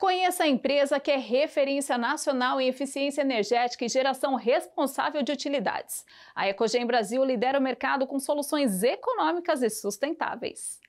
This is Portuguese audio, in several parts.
Conheça a empresa que é referência nacional em eficiência energética e geração responsável de utilidades. A Ecogem Brasil lidera o mercado com soluções econômicas e sustentáveis.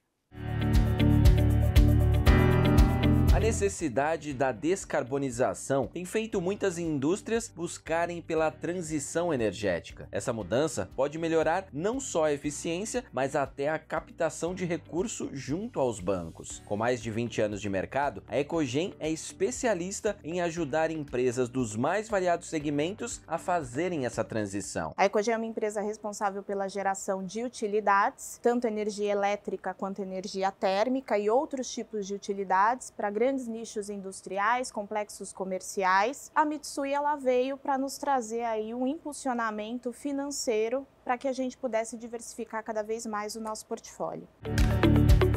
necessidade da descarbonização tem feito muitas indústrias buscarem pela transição energética. Essa mudança pode melhorar não só a eficiência, mas até a captação de recurso junto aos bancos. Com mais de 20 anos de mercado, a Ecogen é especialista em ajudar empresas dos mais variados segmentos a fazerem essa transição. A Ecogen é uma empresa responsável pela geração de utilidades, tanto energia elétrica quanto energia térmica e outros tipos de utilidades para grandes grandes nichos industriais, complexos comerciais. A Mitsui ela veio para nos trazer aí um impulsionamento financeiro para que a gente pudesse diversificar cada vez mais o nosso portfólio.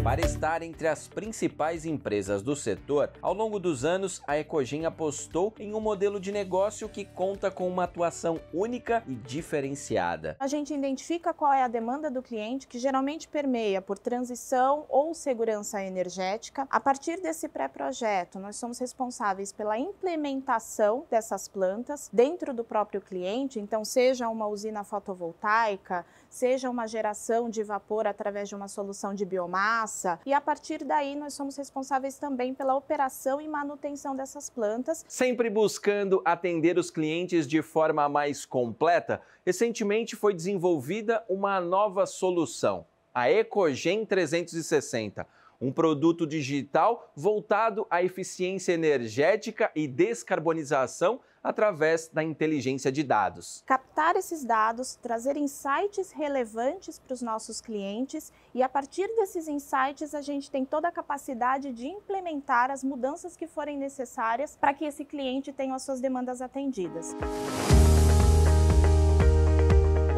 Para estar entre as principais empresas do setor, ao longo dos anos, a Ecogen apostou em um modelo de negócio que conta com uma atuação única e diferenciada. A gente identifica qual é a demanda do cliente, que geralmente permeia por transição ou segurança energética. A partir desse pré-projeto, nós somos responsáveis pela implementação dessas plantas dentro do próprio cliente, então seja uma usina fotovoltaica, seja uma geração de vapor através de uma solução de biomassa, e a partir daí, nós somos responsáveis também pela operação e manutenção dessas plantas. Sempre buscando atender os clientes de forma mais completa, recentemente foi desenvolvida uma nova solução, a Ecogen 360 um produto digital voltado à eficiência energética e descarbonização através da inteligência de dados. Captar esses dados, trazer insights relevantes para os nossos clientes e a partir desses insights a gente tem toda a capacidade de implementar as mudanças que forem necessárias para que esse cliente tenha as suas demandas atendidas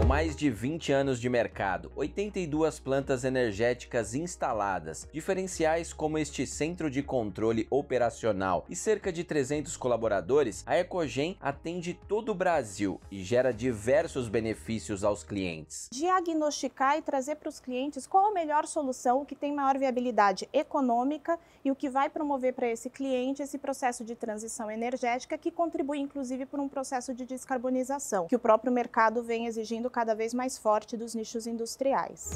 mais de 20 anos de mercado, 82 plantas energéticas instaladas, diferenciais como este centro de controle operacional e cerca de 300 colaboradores, a Ecogen atende todo o Brasil e gera diversos benefícios aos clientes. Diagnosticar e trazer para os clientes qual a melhor solução o que tem maior viabilidade econômica e o que vai promover para esse cliente esse processo de transição energética que contribui inclusive por um processo de descarbonização que o próprio mercado vem exigindo cada vez mais forte dos nichos industriais.